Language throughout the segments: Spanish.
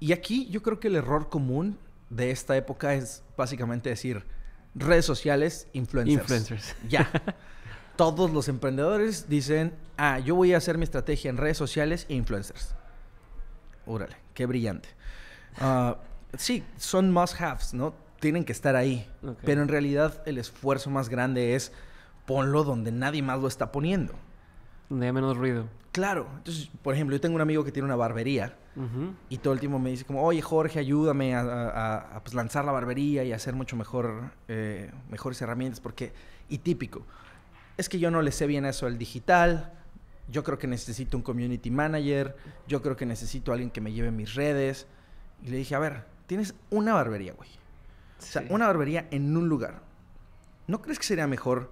Y aquí yo creo que el error común de esta época es básicamente decir redes sociales, influencers. Ya. Todos los emprendedores dicen, ah, yo voy a hacer mi estrategia en redes sociales e influencers. Órale, qué brillante. Ah, sí, son must-haves, ¿no? Tienen que estar ahí. Pero en realidad el esfuerzo más grande es ponlo donde nadie más lo está poniendo. Donde haya menos ruido. Claro. Entonces, por ejemplo, yo tengo un amigo que tiene una barbería y todo el tiempo me dice como, oye Jorge, ayúdame a, pues, lanzar la barbería y hacer mucho mejor, eh, mejores herramientas, porque, y típico, es que yo no le sé bien eso al digital, yo creo que necesito un community manager, yo creo que necesito alguien que me lleve mis redes. Y le dije, a ver, tienes una barbería, güey. O sea, una barbería en un lugar. ¿No crees que sería mejor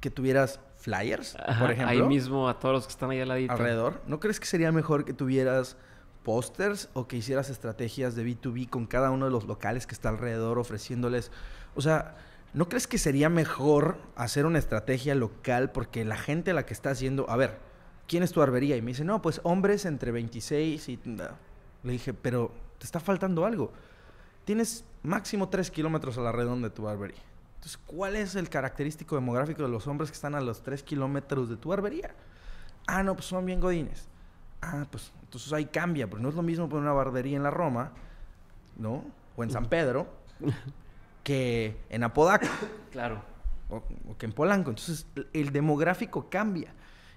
que tuvieras flyers, por ejemplo. Ahí mismo a todos los que están ahí al ladito. Alrededor. ¿No crees que sería mejor que tuvieras pósters o que hicieras estrategias de B2B con cada uno de los locales que está alrededor ofreciéndoles? O sea, ¿no crees que sería mejor hacer una estrategia local porque la gente a la que está haciendo, a ver, ¿quién es tu barbería? Y me dice, no, pues hombres entre 26 y... Le dije, pero te está faltando algo. Tienes máximo 3 kilómetros a la de tu barbería ¿cuál es el característico demográfico de los hombres que están a los tres kilómetros de tu barbería? Ah, no, pues son bien godines. Ah, pues entonces ahí cambia, porque no es lo mismo poner una barbería en la Roma, ¿no? O en San Pedro, que en Apodaca. Claro. O, que en Polanco. Entonces, el demográfico cambia.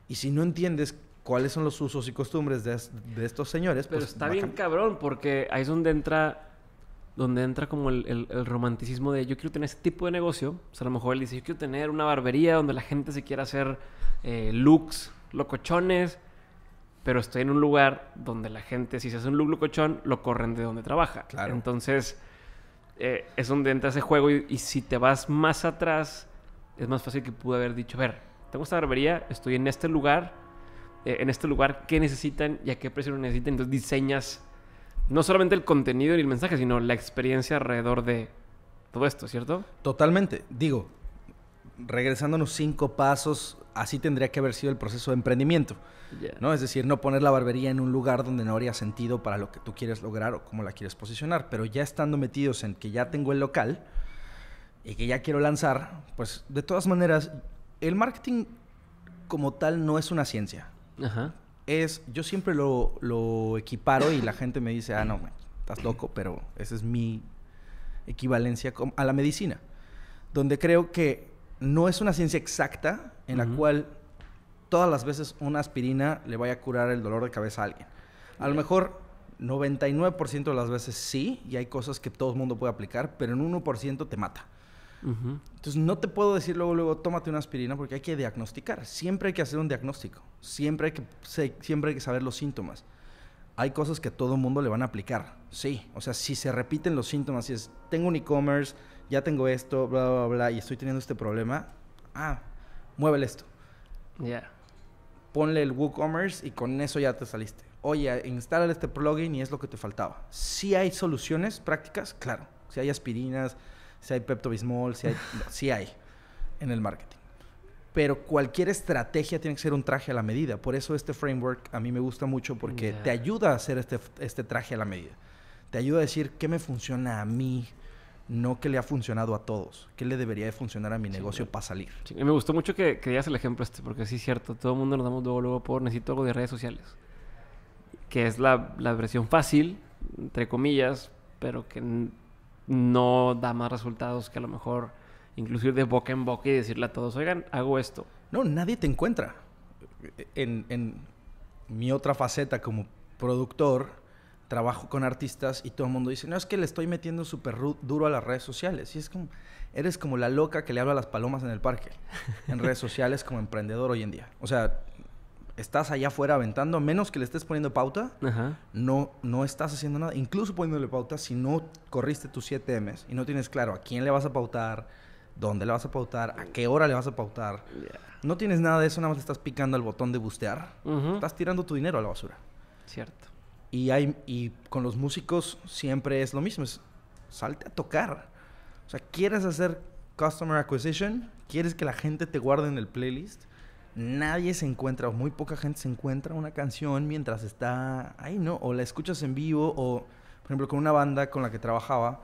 Y si no entiendes cuáles son los usos y costumbres de, estos señores. pues, está bien cabrón, porque ahí es donde entra donde entra como el, romanticismo de yo quiero tener ese tipo de negocio. O sea, a lo mejor él dice, yo quiero tener una barbería donde la gente se quiera hacer eh, looks, locochones, pero estoy en un lugar donde la gente, si se hace un look locochón, lo corren de donde trabaja. Entonces, eh, es donde entra ese juego y, si te vas más atrás, es más fácil que pude haber dicho, a ver, tengo esta barbería, estoy en este lugar, eh, en este lugar, ¿qué necesitan y a qué precio lo necesitan? Entonces diseñas no solamente el contenido ni el mensaje, sino la experiencia alrededor de todo esto, ¿cierto? Totalmente. Digo, regresando unos cinco pasos, así tendría que haber sido el proceso de emprendimiento. ¿no? Es decir, no poner la barbería en un lugar donde no habría sentido para lo que tú quieres lograr o cómo la quieres posicionar. Pero ya estando metidos en que ya tengo el local y que ya quiero lanzar, pues de todas maneras, el marketing como tal no es una ciencia. Ajá es, yo siempre lo, equiparo y la gente me dice, ah, no, estás loco, pero esa es mi equivalencia a la medicina, donde creo que no es una ciencia exacta en la cual todas las veces una aspirina le vaya a curar el dolor de cabeza a alguien. A lo mejor 99% de las veces sí, y hay cosas que todo el mundo puede aplicar, pero en 1% te mata. Entonces no te puedo decir luego, luego, tómate una aspirina porque hay que diagnosticar. Siempre hay que hacer un diagnóstico. Siempre hay que, siempre hay que saber los síntomas. Hay cosas que todo mundo le van a aplicar. Sí. O sea, si se repiten los síntomas, si es, tengo un e-commerce, ya tengo esto, bla, bla, bla, y estoy teniendo este problema, ah, muévele esto. Ponle el WooCommerce y con eso ya te saliste. Oye, instala este plugin y es lo que te faltaba. Si hay soluciones prácticas, claro. Si hay aspirinas, si hay Pepto Bismol, si hay. sí hay en el marketing. Pero cualquier estrategia tiene que ser un traje a la medida. Por eso este framework a mí me gusta mucho porque te ayuda a hacer este, este traje a la medida. Te ayuda a decir qué me funciona a mí, no qué le ha funcionado a todos, Qué le debería de funcionar a mi negocio para salir. Sí, me gustó mucho que, que el ejemplo este, porque sí es cierto, todo el mundo nos damos luego, luego por necesito algo de redes sociales, que es la, la, versión fácil, entre comillas, pero que no da más resultados que a lo mejor inclusive de boca en boca y decirle a todos, oigan, hago esto. No, nadie te encuentra. En, mi otra faceta como productor, trabajo con artistas y todo el mundo dice, no, es que le estoy metiendo súper duro a las redes sociales. Y es como, eres como la loca que le habla a las palomas en el parque, en redes sociales como emprendedor hoy en día. O sea, estás allá afuera aventando, a menos que le estés poniendo pauta, No, no estás haciendo nada. Incluso poniéndole pauta, si no corriste tus 7 M's y no tienes claro a quién le vas a pautar, dónde le vas a pautar, a qué hora le vas a pautar, no tienes nada de eso, nada más estás picando al botón de bustear. Estás tirando tu dinero a la basura. Cierto. Y, hay, y con los músicos siempre es lo mismo, es salte a tocar. O sea, ¿quieres hacer customer acquisition? ¿Quieres que la gente te guarde en el playlist? nadie se encuentra o muy poca gente se encuentra una canción mientras está ahí, ¿no? O la escuchas en vivo o, por ejemplo, con una banda con la que trabajaba,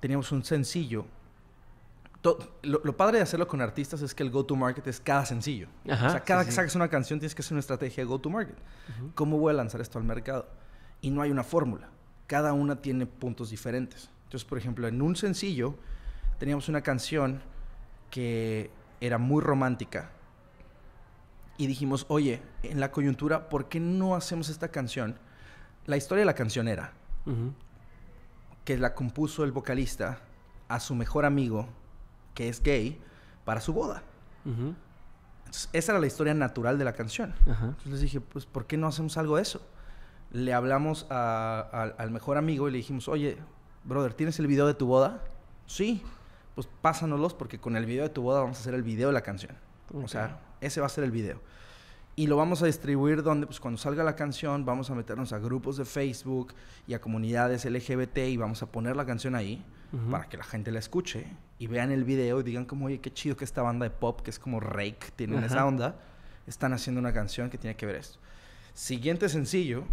teníamos un sencillo. lo, padre de hacerlo con artistas es que el go-to-market es cada sencillo. o sea, cada que sacas una canción tienes que hacer una estrategia de go-to-market. ¿Cómo voy a lanzar esto al mercado? Y no hay una fórmula. Cada una tiene puntos diferentes. Entonces, por ejemplo, en un sencillo teníamos una canción que era muy romántica y dijimos, oye, en la coyuntura, ¿por qué no hacemos esta canción? La historia de la canción era que la compuso el vocalista a su mejor amigo, que es gay, para su boda. esa era la historia natural de la canción. Entonces les dije, pues, ¿por qué no hacemos algo de eso? Le hablamos al mejor amigo y le dijimos, oye, brother, ¿tienes el video de tu boda? Sí. Pues pásanoslos porque con el video de tu boda vamos a hacer el video de la canción. O sea, ese va a ser el video. Y lo vamos a distribuir donde, pues cuando salga la canción, vamos a meternos a grupos de Facebook y a comunidades LGBT y vamos a poner la canción ahí para que la gente la escuche y vean el video y digan como, oye, qué chido que esta banda de pop, que es como Rake, tiene una esa onda, están haciendo una canción que tiene que ver esto. Siguiente sencillo,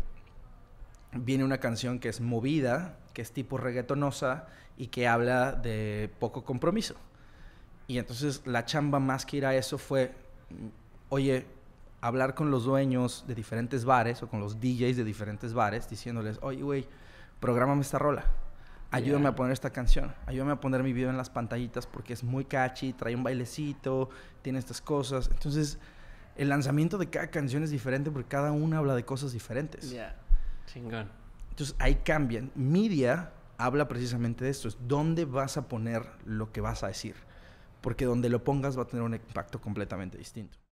viene una canción que es movida, que es tipo reggaetonosa y que habla de poco compromiso. Y entonces la chamba más que ir a eso fue oye, hablar con los dueños de diferentes bares o con los DJs de diferentes bares, diciéndoles, oye, güey, programame esta rola. Ayúdame a poner esta canción, ayúdame a poner mi video en las pantallitas porque es muy catchy, trae un bailecito, tiene estas cosas. Entonces, el lanzamiento de cada canción es diferente porque cada una habla de cosas diferentes. Ya, Chingón. Entonces ahí cambian. Media habla precisamente de esto, es dónde vas a poner lo que vas a decir porque donde lo pongas va a tener un impacto completamente distinto.